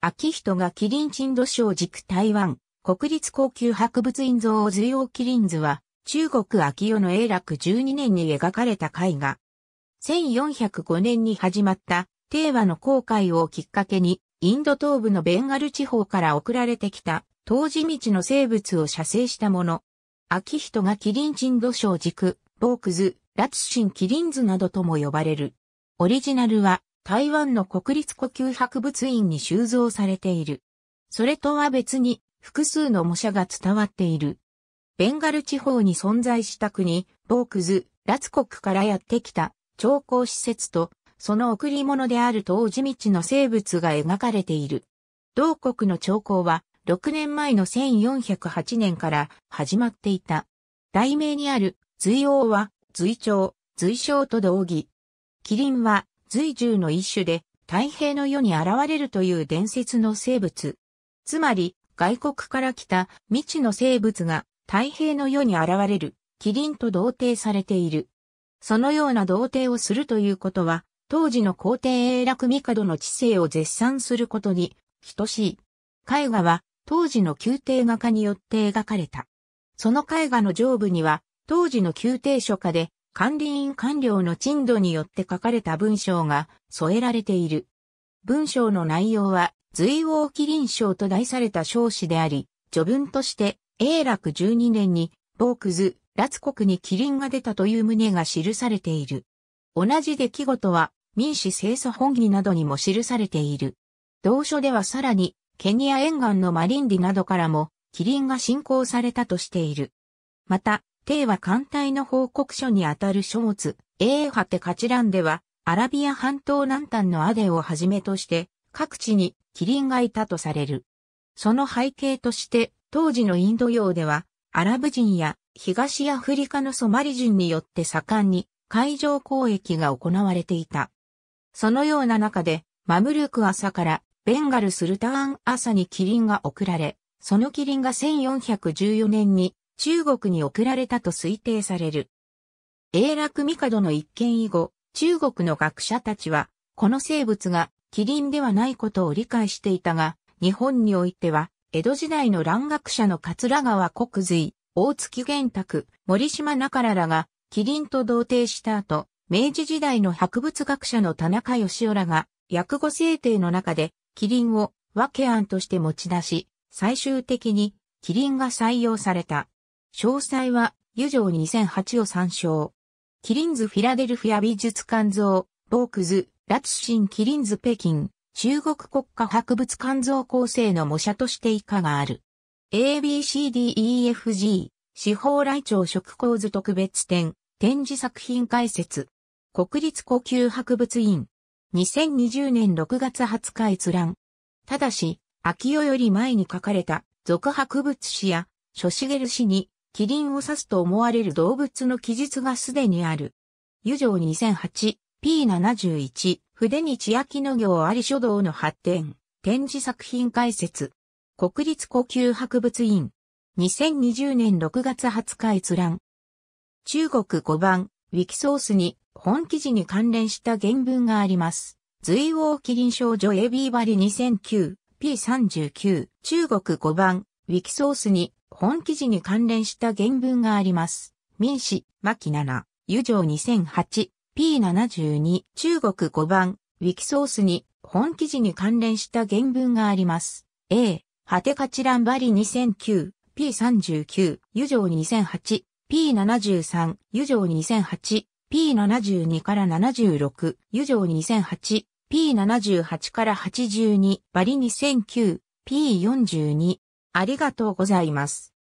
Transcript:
秋人がキリンチンド省軸台湾、国立高級博物院像を随王キリン図は、中国秋代の永楽12年に描かれた絵画。1405年に始まった、帝和の航海をきっかけに、インド東部のベンガル地方から送られてきた、当時道の生物を写生したもの。秋人がキリンチンド省軸、ボークズ、ラツシンキリン図などとも呼ばれる。オリジナルは、台湾の国立呼吸博物院に収蔵されている。それとは別に複数の模写が伝わっている。ベンガル地方に存在した国、ボークズ、ラツ国からやってきた調光施設と、その贈り物である当時道の生物が描かれている。同国の調光は、6年前の1408年から始まっていた。題名にある、随王は、随長、随将と同義。キリンは、随獣の一種で、太平の世に現れるという伝説の生物。つまり、外国から来た未知の生物が太平の世に現れる、キリンと同定されている。そのような同定をするということは、当時の皇帝永楽帝の知性を絶賛することに等しい。絵画は当時の宮廷画家によって描かれた。その絵画の上部には当時の宮廷書家で管理員官僚の陳度によって書かれた文章が添えられている。文章の内容は、随王麒麟章と題された章詞であり、序文として、永楽十二年に、ボークズ、ラツ国に麒麟が出たという旨が記されている。同じ出来事は、民主清楚本義などにも記されている。同書ではさらに、ケニア沿岸のマリンディなどからも、麒麟が信仰されたとしている。また、帝は艦隊の報告書にあたる書物、英派テカチランでは、アラビア半島南端のアデをはじめとして、各地にキリンがいたとされる。その背景として、当時のインド洋では、アラブ人や東アフリカのソマリ人によって盛んに海上交易が行われていた。そのような中で、マムルーク朝からベンガルスルターン朝にキリンが送られ、そのキリンが1414年に中国に送られたと推定される。永楽帝の一件以後、中国の学者たちは、この生物がキリンではないことを理解していたが、日本においては、江戸時代の蘭学者の桂川国髄、大月玄卓、森島中ららが、キリンと同定した後、明治時代の博物学者の田中義雄らが、薬語制定の中で、キリンを和ケ案として持ち出し、最終的に、キリンが採用された。詳細は、油城2008を参照。キリンズフィラデルフィア美術館像、ボークズ、ラツシンキリンズ北京、中国国家博物館像構成の模写として以下がある。ABCDEFG、司法来庁食構図特別展、展示作品解説。国立呼吸博物院。2020年6月20日閲覧。ただし、秋代より前に書かれた、俗博物誌や、諸茂氏に、キリンを指すと思われる動物の記述がすでにある。油上 2008P71 筆に千秋の行あり書道の発展展示作品解説国立呼吸博物院2020年6月20日閲覧中国5番ウィキソースに本記事に関連した原文があります。随王麒麟少女 AB バリ 2009P39 中国5番ウィキソースに本記事に関連した原文があります。民史、牧7、油情2008、P72、中国5番、ウィキソースに本記事に関連した原文があります。A、果てかちらんばり2009、P39、油条2008、P73、油条2008、P72 から76、油条2008、P78 から82、バリ2009、P42。ありがとうございます。